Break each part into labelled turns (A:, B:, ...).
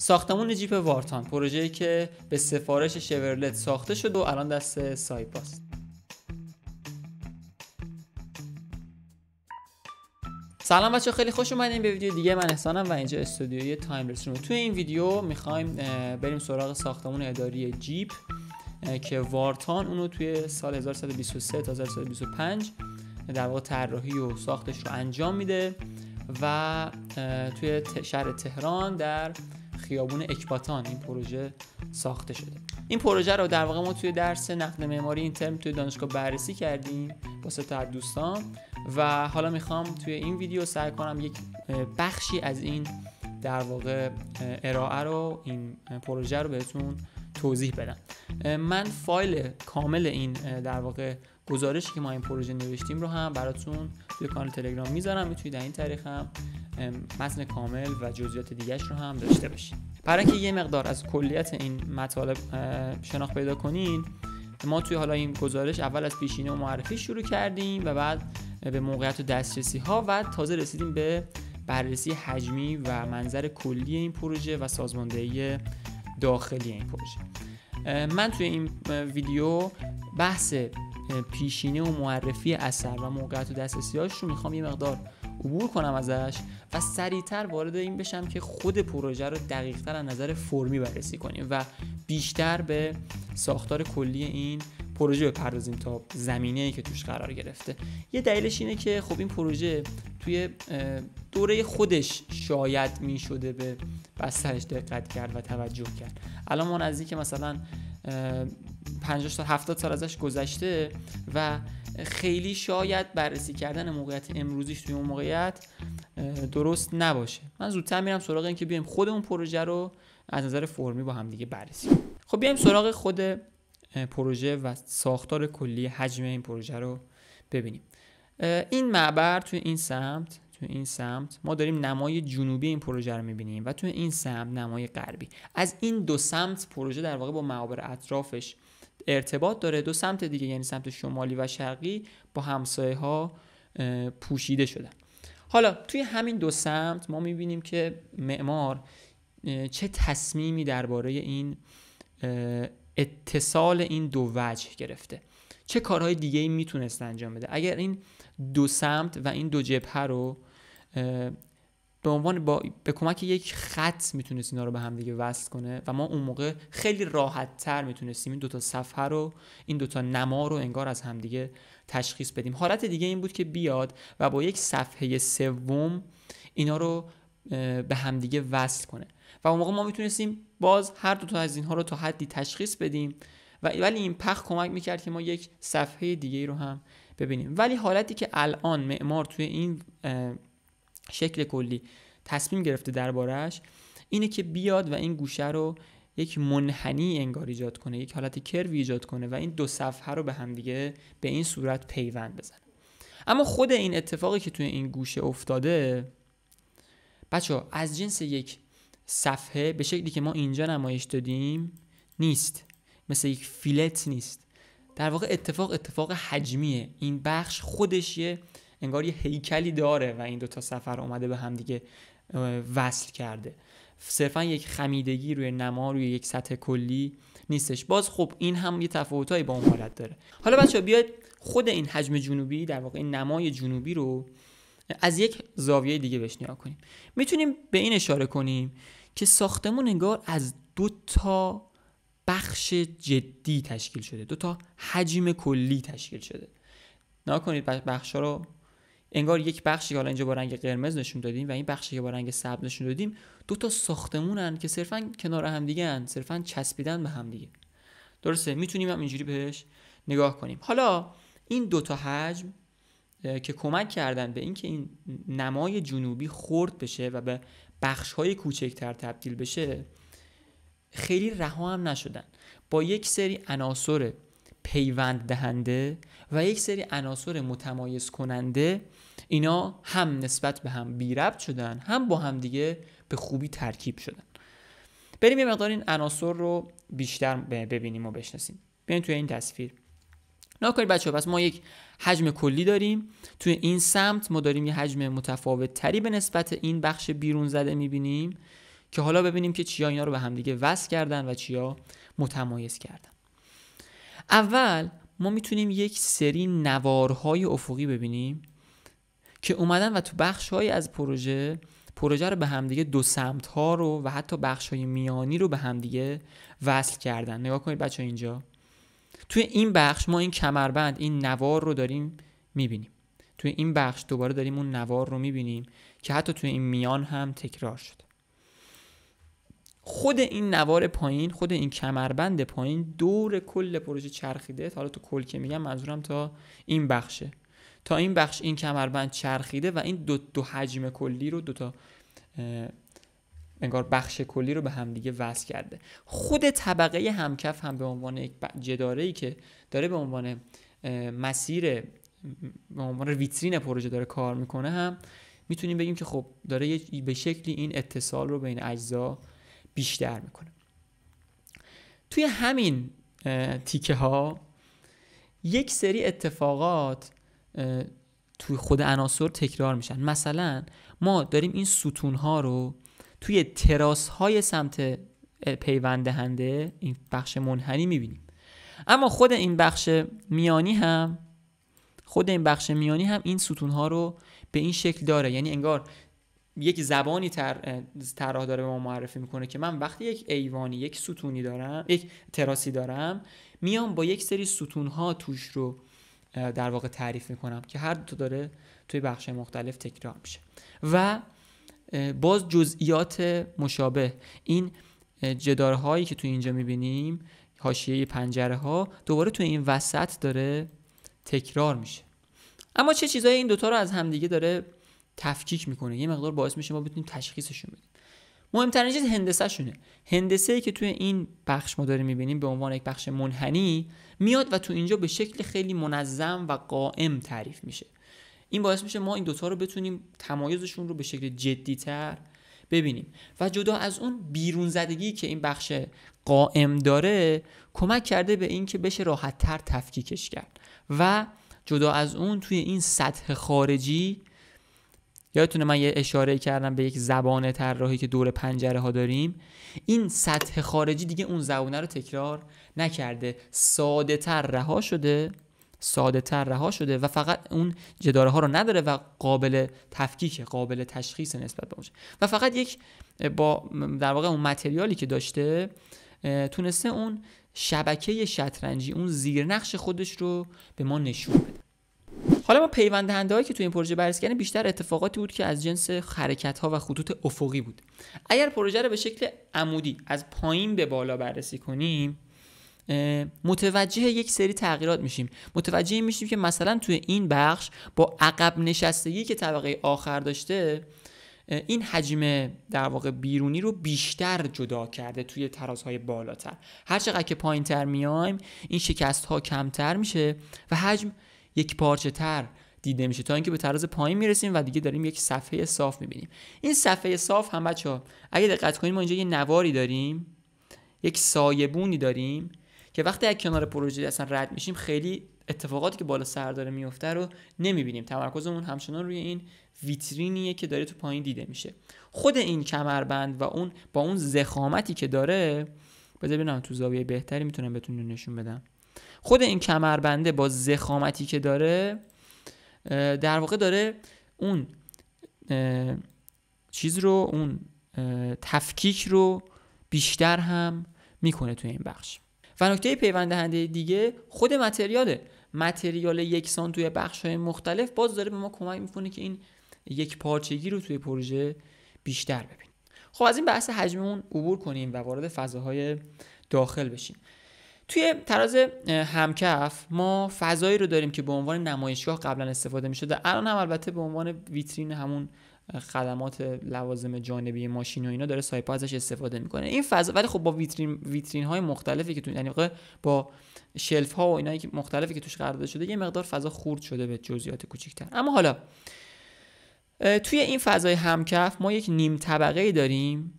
A: ساختمون جیپ وارتان پروژه‌ای که به سفارش شورلت ساخته شد و الان دست سایپاست سلام بچه خیلی خوش اومدین به ویدیو دیگه من احسانم و اینجا استودیوی تایم روم تو این ویدیو میخوایم بریم سراغ ساختمون اداری جیپ که وارتان اونو توی سال 1123 تا 1125 در واقع طراحی و ساختش رو انجام میده و توی شهر تهران در خیابون اکباتان این پروژه ساخته شده این پروژه رو در واقع ما توی درس نقد معماری این ترم توی دانشگاه بررسی کردیم با سه تا دوستان و حالا میخوام توی این ویدیو سعی کنم یک بخشی از این در واقع ارائه رو این پروژه رو بهتون توضیح بدم من فایل کامل این در واقع گزارشی که ما این پروژه نوشتیم رو هم براتون توی کانال تلگرام میذارم میتونید در این طریق هم متن کامل و جزئیات دیگرش رو هم داشته باشید برای اینکه یه مقدار از کلیت این مطالب شناخت پیدا کنین ما توی حالا این گزارش اول از پیشینه و معرفی شروع کردیم و بعد به موقعیت و دسترسی ها و تازه رسیدیم به بررسی حجمی و منظر کلی این پروژه و سازماندهی داخلی این پروژه من توی این ویدیو بحث پیشینه و معرفی اثر و موقعیت و دسترسیاش رو میخوام یه مقدار عبور کنم ازش و سریعتر وارد این بشم که خود پروژه رو دقیقتر از نظر فرمی بررسی کنیم و بیشتر به ساختار کلی این پروژه بپردازیم تا زمینه ای که توش قرار گرفته یه دلیلش اینه که خب این پروژه توی دوره خودش شاید می شده به بسترش دقت کرد و توجه کرد الان ما نزدیک مثلا 50 تا 70 سال ازش گذشته و خیلی شاید بررسی کردن موقعیت امروزیش توی اون موقعیت درست نباشه من زودتر میرم سراغ این که بیایم خود اون پروژه رو از نظر فرمی با هم دیگه بررسی خب بیایم سراغ خود پروژه و ساختار کلی حجم این پروژه رو ببینیم این معبر توی این سمت تو این سمت ما داریم نمای جنوبی این پروژه رو میبینیم و تو این سمت نمای غربی از این دو سمت پروژه در واقع با معابر اطرافش ارتباط داره دو سمت دیگه یعنی سمت شمالی و شرقی با همسایه ها پوشیده شدن حالا توی همین دو سمت ما میبینیم که معمار چه تصمیمی درباره این اتصال این دو وجه گرفته چه کارهای دیگه ای میتونست انجام بده اگر این دو سمت و این دو جبهه رو به عنوان با به کمک یک خط میتونست اینا رو به هم دیگه وصل کنه و ما اون موقع خیلی راحت تر میتونستیم این دوتا صفحه رو این دوتا نما رو انگار از همدیگه تشخیص بدیم حالت دیگه این بود که بیاد و با یک صفحه سوم اینا رو به همدیگه وصل کنه و اون موقع ما میتونستیم باز هر دوتا از اینها رو تا حدی تشخیص بدیم و ولی این پخ کمک میکرد که ما یک صفحه دیگه رو هم ببینیم ولی حالتی که الان معمار توی این شکل کلی تصمیم گرفته دربارهش اینه که بیاد و این گوشه رو یک منحنی انگار ایجاد کنه یک حالت کروی ایجاد کنه و این دو صفحه رو به هم دیگه به این صورت پیوند بزنه اما خود این اتفاقی که توی این گوشه افتاده بچه ها از جنس یک صفحه به شکلی که ما اینجا نمایش دادیم نیست مثل یک فیلت نیست در واقع اتفاق اتفاق حجمیه این بخش خودش یه انگار یه هیکلی داره و این دوتا سفر اومده به هم دیگه وصل کرده صرفا یک خمیدگی روی نما روی یک سطح کلی نیستش باز خب این هم یه تفاوتایی با اون حالت داره حالا بچه بیاید خود این حجم جنوبی در واقع این نمای جنوبی رو از یک زاویه دیگه بهش کنیم میتونیم به این اشاره کنیم که ساختمون انگار از دو تا بخش جدی تشکیل شده دو تا حجم کلی تشکیل شده نگاه کنید بخش رو انگار یک بخشی که حالا اینجا با رنگ قرمز نشون دادیم و این بخشی که با رنگ سبز نشون دادیم دو تا ساختمونن که صرفا کنار هم دیگه ان صرفا چسبیدن به هم دیگه درسته میتونیم هم اینجوری بهش نگاه کنیم حالا این دو تا حجم که کمک کردن به اینکه این نمای جنوبی خرد بشه و به بخش های کوچکتر تبدیل بشه خیلی رها هم نشدن با یک سری عناصر پیوند دهنده و یک سری عناصر متمایز کننده اینا هم نسبت به هم بی ربط شدن هم با هم دیگه به خوبی ترکیب شدن بریم یه مقدار این عناصر رو بیشتر ببینیم و بشناسیم ببین توی این تصویر ناکاری بچه پس ما یک حجم کلی داریم توی این سمت ما داریم یه حجم متفاوت تری به نسبت این بخش بیرون زده میبینیم که حالا ببینیم که چیا اینا رو به همدیگه وصل کردن و چیا متمایز کردن اول ما میتونیم یک سری نوارهای افقی ببینیم که اومدن و تو بخش های از پروژه پروژه رو به همدیگه دو سمت ها رو و حتی بخش های میانی رو به همدیگه وصل کردن نگاه کنید بچه اینجا توی این بخش ما این کمربند این نوار رو داریم میبینیم توی این بخش دوباره داریم اون نوار رو میبینیم که حتی توی این میان هم تکرار شد خود این نوار پایین خود این کمربند پایین دور کل پروژه چرخیده حالا تو کل که میگم منظورم تا این بخشه تا این بخش این کمربند چرخیده و این دو, دو حجم کلی رو دو تا انگار بخش کلی رو به هم دیگه وصل کرده خود طبقه همکف هم به عنوان یک جداره ای که داره به عنوان مسیر به عنوان ویترین پروژه داره کار میکنه هم میتونیم بگیم که خب داره به شکلی این اتصال رو بین اجزا بیشتر میکنه توی همین تیکه ها یک سری اتفاقات توی خود عناصر تکرار میشن مثلا ما داریم این ستون ها رو توی تراس های سمت پیوند دهنده این بخش منحنی میبینیم اما خود این بخش میانی هم خود این بخش میانی هم این ستون ها رو به این شکل داره یعنی انگار یک زبانی طراح داره به ما معرفی میکنه که من وقتی یک ایوانی یک ستونی دارم یک تراسی دارم میام با یک سری ستون ها توش رو در واقع تعریف میکنم که هر دو داره توی بخش مختلف تکرار میشه و باز جزئیات مشابه این جدارهایی که تو اینجا میبینیم حاشیه پنجره ها دوباره توی این وسط داره تکرار میشه اما چه چیزایی این دوتا رو از همدیگه داره تفکیک میکنه یه مقدار باعث میشه ما بتونیم تشخیصشون بدیم مهمترین چیز هندسه شونه هندسه که توی این بخش ما داریم میبینیم به عنوان یک بخش منحنی میاد و تو اینجا به شکل خیلی منظم و قائم تعریف میشه این باعث میشه ما این دوتا رو بتونیم تمایزشون رو به شکل جدیتر ببینیم و جدا از اون بیرون زدگی که این بخش قائم داره کمک کرده به اینکه بشه راحتتر تفکیکش کرد و جدا از اون توی این سطح خارجی یادتونه من یه اشاره کردم به یک زبان طراحی که دور پنجره ها داریم این سطح خارجی دیگه اون زبانه رو تکرار نکرده ساده تر رها شده ساده تر رها شده و فقط اون جداره ها رو نداره و قابل تفکیک قابل تشخیص نسبت به و فقط یک با در واقع اون متریالی که داشته تونسته اون شبکه شطرنجی اون زیرنقش خودش رو به ما نشون بده حالا ما پیوند که توی این پروژه بررسی کردیم بیشتر اتفاقاتی بود که از جنس حرکت ها و خطوط افقی بود اگر پروژه رو به شکل عمودی از پایین به بالا بررسی کنیم متوجه یک سری تغییرات میشیم متوجه میشیم که مثلا توی این بخش با عقب نشستگی که طبقه آخر داشته این حجم در واقع بیرونی رو بیشتر جدا کرده توی ترازهای بالاتر هر چقدر که پایین تر میایم این شکست ها کمتر میشه و حجم یک پارچه تر دیده میشه تا اینکه به طراز پایین میرسیم و دیگه داریم یک صفحه صاف میبینیم این صفحه صاف هم بچه ها اگه دقت کنیم ما اینجا یه نواری داریم یک سایبونی داریم که وقتی از کنار پروژه اصلا رد میشیم خیلی اتفاقاتی که بالا سر داره میفته رو نمیبینیم تمرکزمون همچنان روی این ویترینیه که داره تو پایین دیده میشه خود این کمربند و اون با اون زخامتی که داره بذار ببینم تو زاویه بهتری میتونم بتونم نشون بدم خود این کمربنده با زخامتی که داره در واقع داره اون چیز رو اون تفکیک رو بیشتر هم میکنه توی این بخش و نکته پیوند دهنده دیگه خود متریاله متریال یکسان توی بخش های مختلف باز داره به ما کمک میکنه که این یک پارچگی رو توی پروژه بیشتر ببینیم خب از این بحث حجممون عبور کنیم و وارد فضاهای داخل بشیم توی تراز همکف ما فضایی رو داریم که به عنوان نمایشگاه قبلا استفاده میشده الان هم البته به عنوان ویترین همون خدمات لوازم جانبی ماشین و اینا داره سایپا ازش استفاده میکنه این فضا ولی خب با ویترین های مختلفی که تو یعنی با شلف ها و اینایی که مختلفی که توش قرار داده شده یه مقدار فضا خورد شده به جزئیات کوچیک‌تر اما حالا توی این فضای همکف ما یک نیم طبقه داریم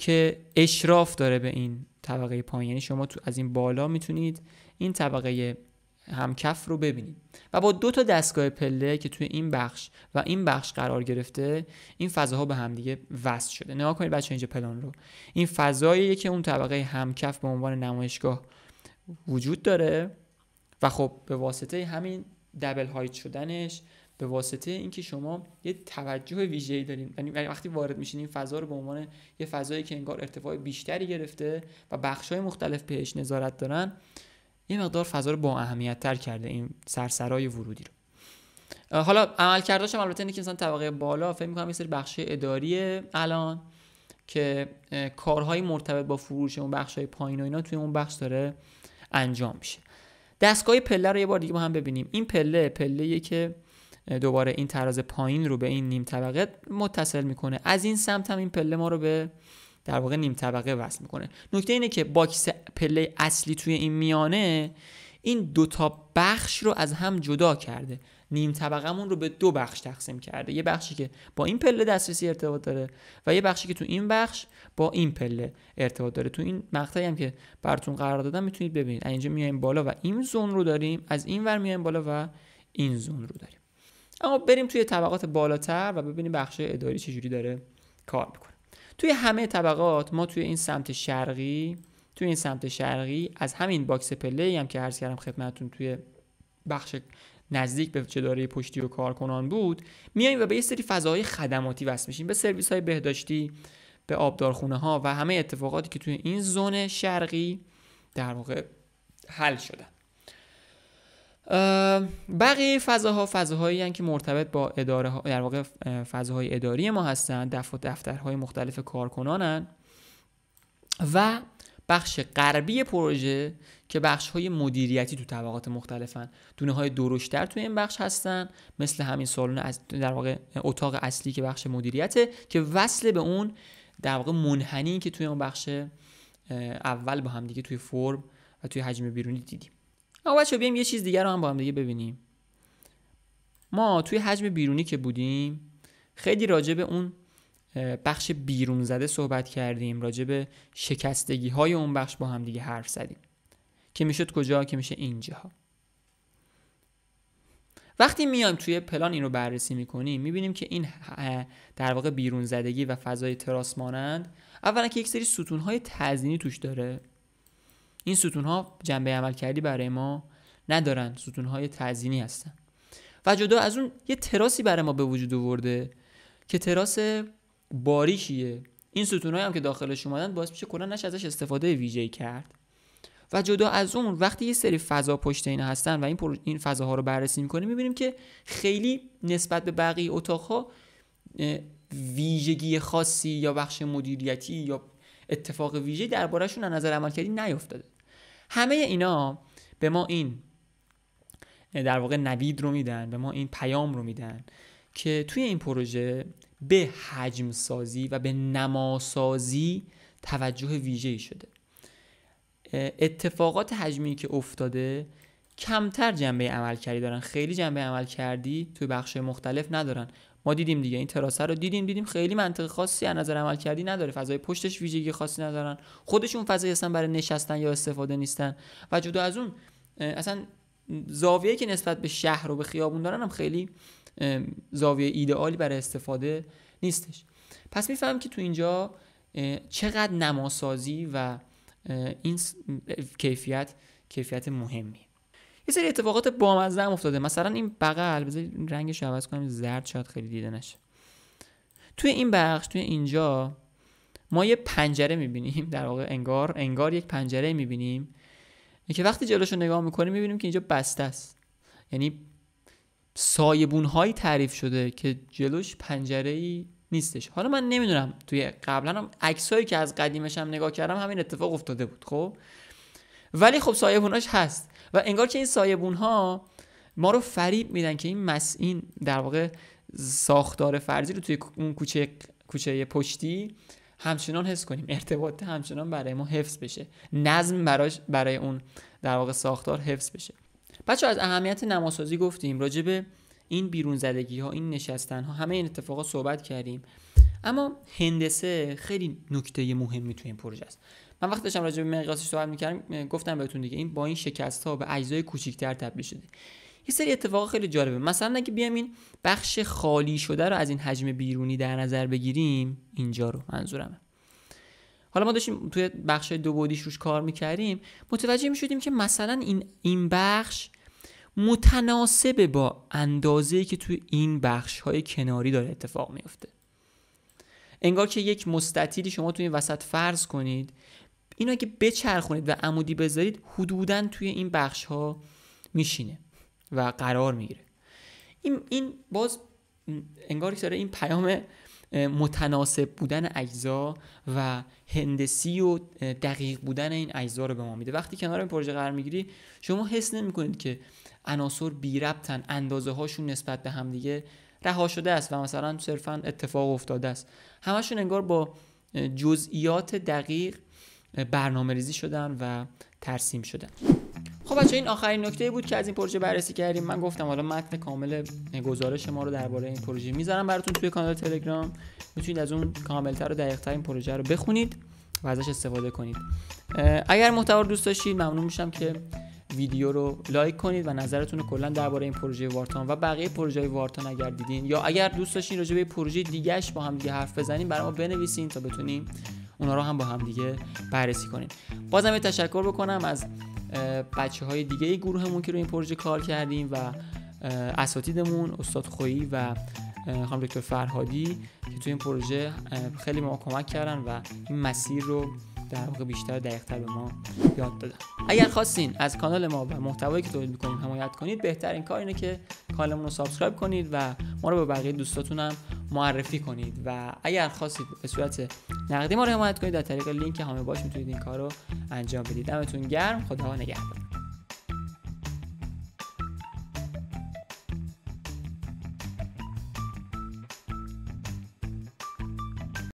A: که اشراف داره به این طبقه پایین یعنی شما تو از این بالا میتونید این طبقه همکف رو ببینید و با دو تا دستگاه پله که توی این بخش و این بخش قرار گرفته این فضاها به هم دیگه وصل شده نگاه کنید بچه اینجا پلان رو این فضایی که اون طبقه همکف به عنوان نمایشگاه وجود داره و خب به واسطه همین دبل هایت شدنش به واسطه اینکه شما یه توجه ویژه‌ای دارین یعنی وقتی وارد میشین این فضا رو به عنوان یه فضایی که انگار ارتفاع بیشتری گرفته و بخش‌های مختلف بهش نظارت دارن یه مقدار فضا رو با اهمیت کرده این سرسرای ورودی رو حالا عمل هم البته اینکه مثلا طبقه بالا فکر می‌کنم یه سری بخش اداریه الان که کارهای مرتبط با فروش اون بخش‌های پایین و اینا توی اون بخش داره انجام میشه دستگاه پله رو یه بار دیگه با هم ببینیم این پله پله که دوباره این تراز پایین رو به این نیم طبقه متصل میکنه از این سمت هم این پله ما رو به در واقع نیم طبقه وصل میکنه نکته اینه که باکس پله اصلی توی این میانه این دوتا بخش رو از هم جدا کرده نیم طبقمون رو به دو بخش تقسیم کرده یه بخشی که با این پله دسترسی ارتباط داره و یه بخشی که تو این بخش با این پله ارتباط داره تو این مقطعی هم که براتون قرار دادم میتونید ببینید اینجا میایم بالا و این زون رو داریم از این ور میایم بالا و این زون رو داریم اما بریم توی طبقات بالاتر و ببینیم بخش اداری چجوری داره کار میکنه توی همه طبقات ما توی این سمت شرقی توی این سمت شرقی از همین باکس پلی هم که عرض کردم خدمتتون توی بخش نزدیک به چداره پشتی و کارکنان بود میایم و به یه سری فضاهای خدماتی وصل میشیم به سرویس های بهداشتی به آبدارخونه ها و همه اتفاقاتی که توی این زون شرقی در واقع حل شدن بقیه فضاها فضاهایی هستند که مرتبط با اداره در واقع فضاهای اداری ما هستند دف دفترهای مختلف کارکنانن و بخش غربی پروژه که بخش های مدیریتی تو طبقات مختلفن دونه های درشتر توی این بخش هستن مثل همین سالن از در واقع اتاق اصلی که بخش مدیریته که وصل به اون در واقع منحنی که توی اون بخش اول با هم دیگه توی فرم و توی حجم بیرونی دیدیم بچه بیایم یه چیز دیگر رو هم با هم دیگه ببینیم ما توی حجم بیرونی که بودیم خیلی راجع به اون بخش بیرون زده صحبت کردیم راجع به شکستگی های اون بخش با هم دیگه حرف زدیم که میشد کجا که میشه اینجا وقتی میایم توی پلان این رو بررسی میکنیم میبینیم که این در واقع بیرون زدگی و فضای تراس مانند اولا که یک سری ستون های توش داره این ستون ها جنبه عمل کردی برای ما ندارن ستون های تزیینی هستن و جدا از اون یه تراسی برای ما به وجود آورده که تراس باریکیه این ستون هم که داخلش اومدن باعث میشه کلا نش ازش استفاده ویژه کرد و جدا از اون وقتی یه سری فضا پشت اینا هستن و این پرو... این فضاها رو بررسی میکنیم میبینیم که خیلی نسبت به بقیه ها ویژگی خاصی یا بخش مدیریتی یا اتفاق ویژه دربارهشون از نظر عملکردی نیافتاده همه اینا به ما این در واقع نوید رو میدن به ما این پیام رو میدن که توی این پروژه به حجم سازی و به نماسازی توجه ویژه‌ای شده اتفاقات حجمی که افتاده کمتر جنبه عمل دارن خیلی جنبه عمل کردی توی بخش مختلف ندارن ما دیدیم دیگه این تراسه رو دیدیم دیدیم خیلی منطق خاصی از نظر عمل کردی نداره فضای پشتش ویژگی خاصی ندارن خودشون فضایی هستن برای نشستن یا استفاده نیستن و جدا از اون اصلا زاویه که نسبت به شهر و به خیابون دارن هم خیلی زاویه ایدئالی برای استفاده نیستش پس میفهمم که تو اینجا چقدر نماسازی و این کیفیت کیفیت مهمیه یه سری اتفاقات بامزه هم افتاده مثلا این بغل بذار رنگش عوض کنم زرد شاید خیلی دیده توی این بخش توی اینجا ما یه پنجره میبینیم در واقع انگار انگار یک پنجره میبینیم که وقتی جلوشو نگاه میکنیم میبینیم که اینجا بسته است یعنی سایبون تعریف شده که جلوش پنجره نیستش حالا من نمیدونم توی قبلا هم عکسایی که از قدیمش هم نگاه کردم همین اتفاق افتاده بود خب ولی خب سایبوناش هست و انگار که این سایبون ها ما رو فریب میدن که این مس این در واقع ساختار فرضی رو توی اون کوچه کوچه پشتی همچنان حس کنیم ارتباط همچنان برای ما حفظ بشه نظم براش برای اون در واقع ساختار حفظ بشه بچه از اهمیت نماسازی گفتیم راجب این بیرون زدگی ها این نشستن ها همه این اتفاقات صحبت کردیم اما هندسه خیلی نکته مهمی توی این پروژه است من وقتی داشتم راجع به مقیاسش صحبت میکردم گفتم بهتون دیگه این با این شکست ها به اجزای کوچیک‌تر تبدیل شده یه سری اتفاق خیلی جالبه مثلا اگه بیام این بخش خالی شده رو از این حجم بیرونی در نظر بگیریم اینجا رو منظورمه حالا ما داشتیم توی بخش دو بودیش روش کار میکردیم متوجه میشدیم که مثلا این, این بخش متناسب با اندازه که توی این بخش های کناری داره اتفاق میفته انگار که یک مستطیلی شما توی این وسط فرض کنید اینو اگه بچرخونید و عمودی بذارید حدودا توی این بخش ها میشینه و قرار میگیره این این باز انگاری که داره این پیام متناسب بودن اجزا و هندسی و دقیق بودن این اجزا رو به ما میده وقتی کنار این پروژه قرار میگیری شما حس نمی کنید که عناصر بی ربطن اندازه هاشون نسبت به همدیگه رها شده است و مثلا صرفا اتفاق افتاده است همشون انگار با جزئیات دقیق برنامه ریزی شدن و ترسیم شدن خب بچه این آخرین نکته بود که از این پروژه بررسی کردیم من گفتم حالا متن کامل گزارش ما رو درباره این پروژه میذارم براتون توی کانال تلگرام میتونید از اون کاملتر و دقیقتر این پروژه رو بخونید و ازش استفاده کنید اگر محتوا رو دوست داشتید ممنون میشم که ویدیو رو لایک کنید و نظرتون رو کلا درباره این پروژه وارتان و بقیه پروژه وارتان اگر دیدین یا اگر دوست داشتین راجع به پروژه دیگهش با هم دیگه حرف بزنیم برای ما بنویسین تا بتونیم اونا رو هم با هم دیگه بررسی کنیم بازم یه تشکر بکنم از بچه های دیگه گروهمون که روی این پروژه کار کردیم و اساتیدمون استاد خویی و خانم دکتر فرهادی که توی این پروژه خیلی ما کمک کردن و این مسیر رو در واقع بیشتر دقیقتر به ما یاد دادن اگر خواستین از کانال ما و محتوایی که تولید میکنیم حمایت کنید بهترین کار اینه که کانالمون رو سابسکرایب کنید و ما رو به بقیه دوستاتون هم معرفی کنید و اگر خواستید به صورت نقدی ما رو حمایت کنید در طریق لینک همه باش میتونید این کار رو انجام بدید دمتون گرم خدا نگهدار